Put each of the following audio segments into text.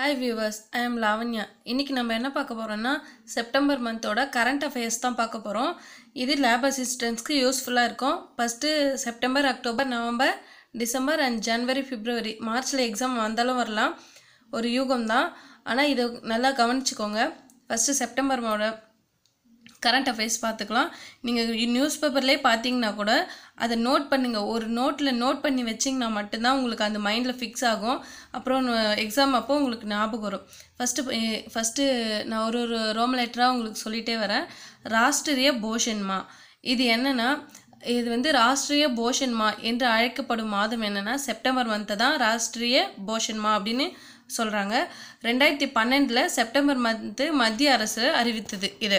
hi viewers I am Lavanya இன்றைக்கி நம்ம என்ன பார்க்க போகிறோன்னா செப்டம்பர் மந்தோட கரண்ட் அஃபேர்ஸ் தான் பார்க்க போகிறோம் இது லேப் அசிஸ்டன்ஸ்க்கு யூஸ்ஃபுல்லாக இருக்கும் first September October November December and January February மார்ச்சில் எக்ஸாம் வந்தாலும் வரலாம் ஒரு யூகம் தான் ஆனால் இதை நல்லா கவனிச்சுக்கோங்க ஃபஸ்ட்டு செப்டம்பர் மாதம் கரண்ட் அஃபேர்ஸ் பார்த்துக்கலாம் நீங்கள் நியூஸ் பேப்பர்லேயே பார்த்தீங்கன்னா கூட அதை நோட் பண்ணுங்கள் ஒரு நோட்டில் நோட் பண்ணி வச்சிங்கன்னா மட்டும்தான் உங்களுக்கு அந்த மைண்டில் ஃபிக்ஸ் ஆகும் அப்புறம் எக்ஸாம் அப்போ உங்களுக்கு ஞாபகம் வரும் ஃபஸ்ட்டு ஃபஸ்ட்டு நான் ஒரு ஒரு ரோம் லெட்டராக உங்களுக்கு சொல்லிகிட்டே வரேன் ராஷ்டிரிய போஷன்மா இது என்னென்னா இது வந்து ராஷ்டிரிய போஷன்மா என்று அழைக்கப்படும் மாதம் என்னென்னா செப்டம்பர் மந்த்து தான் ராஷ்டிரிய போஷன்மா அப்படின்னு சொல்கிறாங்க ரெண்டாயிரத்தி பன்னெண்டில் செப்டம்பர் மந்த்து மத்திய அரசு அறிவித்தது இது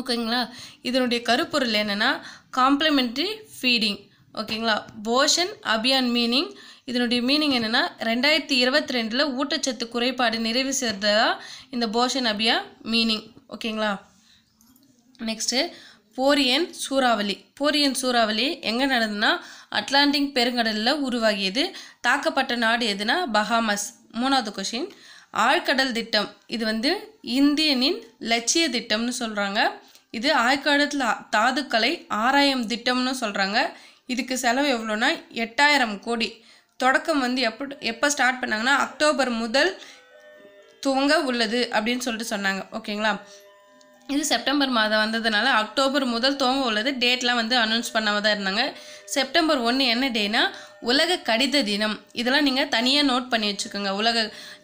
ஓகேங்களா இதனுடைய கருப்பொருள் என்னென்னா காம்ப்ளிமெண்ட்ரி ஃபீடிங் ஓகேங்களா போஷன் அபியான் மீனிங் இதனுடைய மீனிங் என்னென்னா ரெண்டாயிரத்தி இருபத்தி ரெண்டில் ஊட்டச்சத்து குறைபாடு நிறைவு செய்ததா இந்த போஷன் அபியா மீனிங் ஓகேங்களா நெக்ஸ்ட்டு போரியன் சூறாவளி போரியன் சூறாவளி எங்கே நடந்ததுன்னா அட்லாண்டிக் பெருங்கடலில் உருவாகியது தாக்கப்பட்ட நாடு எதுனா பஹாமஸ் மூணாவது கொஷின் ஆழ்கடல் திட்டம் இது வந்து இந்தியனின் லட்சிய திட்டம்னு சொல்கிறாங்க இது ஆழ்கடத்தில் தாதுக்களை ஆராயம் திட்டம்னு சொல்கிறாங்க இதுக்கு செலவு எவ்வளோன்னா எட்டாயிரம் கோடி தொடக்கம் வந்து எப்போ எப்போ ஸ்டார்ட் பண்ணாங்கன்னா அக்டோபர் முதல் துவங்க உள்ளது அப்படின்னு சொல்லிட்டு சொன்னாங்க ஓகேங்களா இது செப்டம்பர் மாதம் வந்ததுனால அக்டோபர் முதல் துவங்க உள்ளது டேட்லாம் வந்து அனௌன்ஸ் பண்ணாமல் தான் இருந்தாங்க செப்டம்பர் ஒன்று என்ன டேனா உலக கடித தினம் இதெல்லாம் நீங்கள் தனியாக நோட் பண்ணி வச்சுக்கோங்க உலக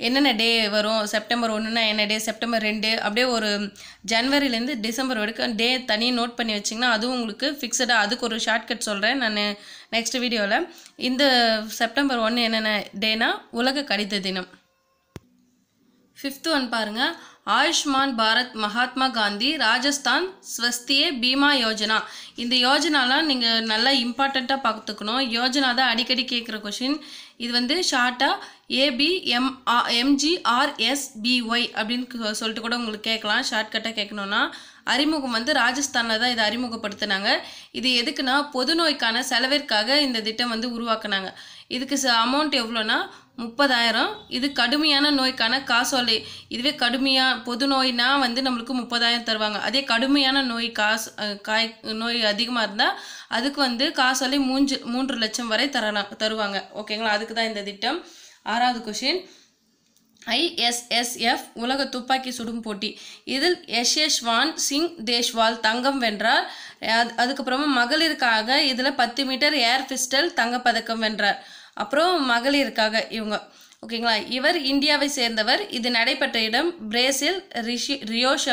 என்னென்ன டே வரும் செப்டம்பர் ஒன்றுனா என்ன டே செப்டம்பர் ரெண்டு அப்படியே ஒரு ஜனவரிலேருந்து டிசம்பர் வரைக்கும் டே தனியாக நோட் பண்ணி வச்சிங்கன்னா அதுவும் உங்களுக்கு ஃபிக்ஸடாக அதுக்கு ஒரு ஷார்ட்கட் சொல்கிறேன் நான் நெக்ஸ்ட் வீடியோவில் இந்த செப்டம்பர் ஒன்று என்னென்ன டேனா உலக கடித தினம் ஃபிஃப்த்து ஒன் பாருங்கள் ஆயுஷ்மான் பாரத் மகாத்மா காந்தி ராஜஸ்தான் ஸ்வஸ்தியே பீமா யோஜனா இந்த யோஜனாலாம் நீங்கள் நல்லா இம்பார்ட்டண்ட்டாக பார்த்துக்கணும் யோஜனா தான் அடிக்கடி கேட்குற கொஷின் இது வந்து ஷார்ட்டாக ஏபிஎம் எம் எம்ஜிஆர்எஸ்பிஒய் அப்படின்னு சொல்லிட்டு கூட உங்களுக்கு கேட்கலாம் ஷார்ட்கட்டாக கேட்கணுன்னா அறிமுகம் வந்து ராஜஸ்தானில் தான் இதை அறிமுகப்படுத்தினாங்க இது எதுக்குன்னா பொது நோய்க்கான செலவிற்காக இந்த திட்டம் வந்து உருவாக்குனாங்க இதுக்கு அமௌண்ட் எவ்வளோன்னா முப்பதாயிரம் இது கடுமையான நோய்க்கான காசோலை இதுவே கடுமையாக பொது நோய்னா வந்து நம்மளுக்கு முப்பதாயிரம் தருவாங்க அதே கடுமையான நோய் காசு காய் நோய் அதிகமாக இருந்தால் அதுக்கு வந்து காசோலை மூஞ்சு மூன்று லட்சம் வரை தரலாம் தருவாங்க ஓகேங்களா அதுக்கு தான் இந்த திட்டம் ஆறாவது கொஷின் ஐஎஸ்எஸ்எஃப் உலக துப்பாக்கி சுடும் போட்டி இதில் யஷேஷ்வான் சிங் தேஷ்வால் தங்கம் வென்றார் அதுக்கப்புறமா மகளிருக்காக இதில் பத்து மீட்டர் ஏர் பிஸ்டல் தங்கப்பதக்கம் வென்றார் அப்புறம் மகளிருக்காக இவங்க ஓகேங்களா இவர் இந்தியாவை சேர்ந்தவர் இது நடைபெற்ற இடம் பிரேசில் ரிஷி ரியோஷ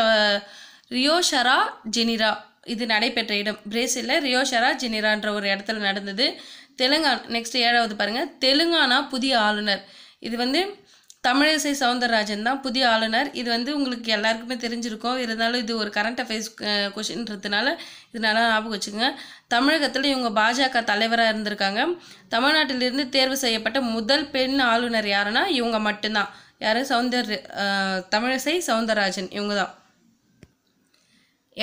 ரியோஷரா ஜெனிரா இது நடைபெற்ற இடம் பிரேசிலில் ரியோஷரா ஜெனிரான்ற ஒரு இடத்துல நடந்தது தெலுங்கானா நெக்ஸ்ட் ஏழாவது பாருங்கள் தெலுங்கானா புதிய ஆளுநர் இது வந்து தமிழிசை சவுந்தரராஜன் தான் புதிய ஆளுநர் இது வந்து உங்களுக்கு எல்லாருக்குமே தெரிஞ்சிருக்கும் இருந்தாலும் இது ஒரு கரண்ட் அஃபேர்ஸ் கொஷின்றதுனால இது நல்லா ஞாபகம் வச்சுங்க தமிழகத்தில் இவங்க பாஜக தலைவராக இருந்திருக்காங்க தமிழ்நாட்டிலிருந்து தேர்வு செய்யப்பட்ட முதல் பெண் ஆளுநர் யாருன்னா இவங்க மட்டும்தான் யார் சவுந்தர் தமிழிசை சவுந்தரராஜன் இவங்க தான்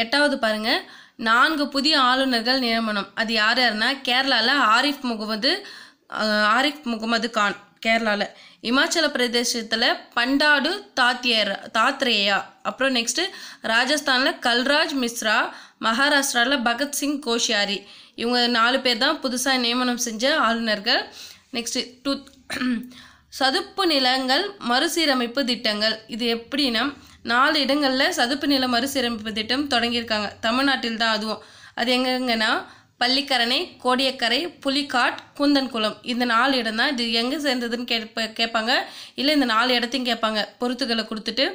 எட்டாவது பாருங்கள் நான்கு புதிய ஆளுநர்கள் நியமனம் அது யார் யாருன்னா கேரளாவில் ஆரிஃப் முகமது ஆரிஃப் முகமது கான் கேரளாவில் இமாச்சல பிரதேசத்தில் பண்டாடு தாத்தியர் தாத்ரேயா அப்புறம் நெக்ஸ்ட்டு ராஜஸ்தானில் கல்ராஜ் மிஸ்ரா மகாராஷ்டிராவில் பகத்சிங் கோஷியாரி இவங்க நாலு பேர் தான் புதுசாக நியமனம் செஞ்ச ஆளுநர்கள் நெக்ஸ்ட்டு டூ சதுப்பு நிலங்கள் மறுசீரமைப்பு திட்டங்கள் இது எப்படின்னா நாலு இடங்களில் சதுப்பு நில மறுசீரமைப்பு திட்டம் தொடங்கியிருக்காங்க தமிழ்நாட்டில் தான் அதுவும் அது எங்கெங்கன்னா பள்ளிக்கரணை கோடியக்கரை புலிகாட் குந்தன்குளம் இந்த நாலு இடம் தான் இது எங்கே சேர்ந்ததுன்னு கேட்ப கேட்பாங்க இல்லை இந்த நாலு இடத்தையும் கேட்பாங்க பொருத்துகளை கொடுத்துட்டு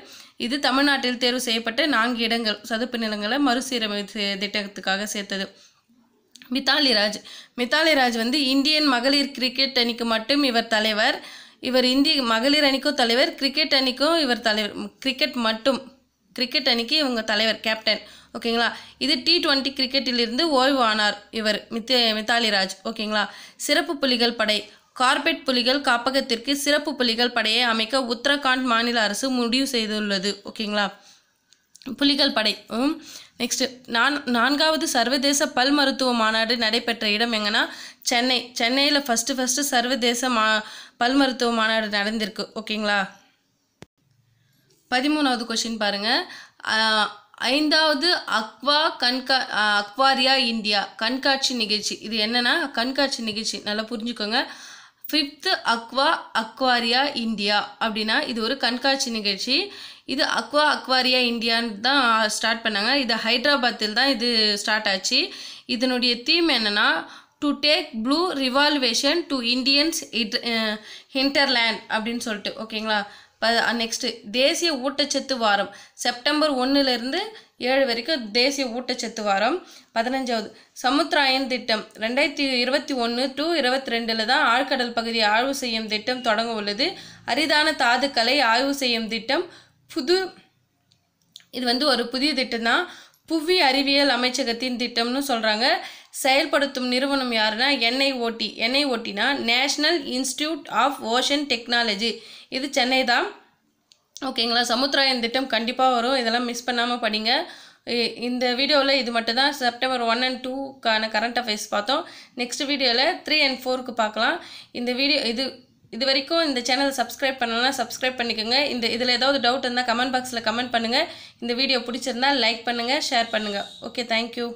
இது தமிழ்நாட்டில் தேர்வு செய்யப்பட்ட நான்கு இடங்கள் சதுப்பு நிலங்களை மறுசீரமைப்பு திட்டத்துக்காக சேர்த்தது மித்தாலி ராஜ் மித்தாலி ராஜ் வந்து இந்தியன் மகளிர் கிரிக்கெட் அணிக்கு மட்டும் இவர் தலைவர் இவர் இந்திய மகளிர் அணிக்கும் தலைவர் கிரிக்கெட் அணிக்கும் இவர் தலைவர் கிரிக்கெட் மட்டும் கிரிக்கெட் அணிக்கு இவங்க தலைவர் கேப்டன் ஓகேங்களா இது டி டுவெண்ட்டி கிரிக்கெட்டிலிருந்து ஓய்வு ஆனார் இவர் மித் மித்தாலிராஜ் ஓகேங்களா சிறப்பு புலிகள் படை கார்பெட் புலிகள் காப்பகத்திற்கு சிறப்பு புலிகள் படையை அமைக்க உத்தரகாண்ட் மாநில அரசு முடிவு செய்துள்ளது ஓகேங்களா புலிகள் படை நெக்ஸ்ட் நான் நான்காவது சர்வதேச பல் மருத்துவ மாநாடு நடைபெற்ற இடம் எங்கன்னா சென்னை சென்னையில் ஃபஸ்ட்டு ஃபஸ்ட்டு சர்வதேச மா பல் மருத்துவ மாநாடு நடந்திருக்கு ஓகேங்களா பதிமூணாவது கொஷின் பாருங்கள் ஐந்தாவது அக்வா கண்கா அக்வாரியா இந்தியா கண்காட்சி நிகழ்ச்சி இது என்னென்னா கண்காட்சி நிகழ்ச்சி நல்லா புரிஞ்சுக்கோங்க ஃபிஃப்த்து அக்வா அக்வாரியா இந்தியா அப்படின்னா இது ஒரு கண்காட்சி நிகழ்ச்சி இது அக்வா அக்வாரியா இந்தியான்னு தான் ஸ்டார்ட் பண்ணாங்க இது ஹைதராபாத்தில் தான் இது ஸ்டார்ட் ஆச்சு இதனுடைய தீம் என்னென்னா to take blue revolution to Indians it hinterland அப்படின்னு சொல்லிட்டு ஓகேங்களா ப நெக்ஸ்ட்டு தேசிய ஊட்டச்சத்து வாரம் செப்டம்பர் ஒன்றுலேருந்து ஏழு வரைக்கும் தேசிய ஊட்டச்சத்து வாரம் பதினஞ்சாவது சமுத்திராயன் திட்டம் ரெண்டாயிரத்தி இருபத்தி ஒன்று டூ இருபத்தி ரெண்டில் தான் ஆழ்கடல் பகுதியை ஆய்வு செய்யும் திட்டம் தொடங்க உள்ளது அரிதான தாதுக்களை ஆய்வு செய்யும் திட்டம் புது இது வந்து ஒரு புதிய திட்டம் தான் புவி அறிவியல் அமைச்சகத்தின் திட்டம்னு சொல்கிறாங்க செயல்படுத்தும் நிறுவனம் யாருன்னா என்ஐ ஓட்டினா national institute of ocean technology இது சென்னை தான் ஓகேங்களா சமுத்திராயன் திட்டம் கண்டிப்பாக வரும் இதெல்லாம் மிஸ் பண்ணாமல் படிங்க இந்த வீடியோவில் இது மட்டும்தான் செப்டம்பர் ஒன் அண்ட் டூக்கான கரண்ட் அஃபேர்ஸ் பார்த்தோம் நெக்ஸ்ட் வீடியோவில் த்ரீ அண்ட் ஃபோருக்கு பார்க்கலாம் இந்த வீடியோ இது இது வரைக்கும் இந்த சேனலை சப்ஸ்கிரைப் பண்ணலாம் சப்ஸ்கிரைப் பண்ணிக்கோங்க இந்த இதில் ஏதாவது டவுட் இருந்தால் கமெண்ட் பாக்ஸில் கமெண்ட் பண்ணுங்கள் இந்த வீடியோ பிடிச்சிருந்தால் லைக் பண்ணுங்கள் ஷேர் பண்ணுங்கள் ஓகே தேங்க்யூ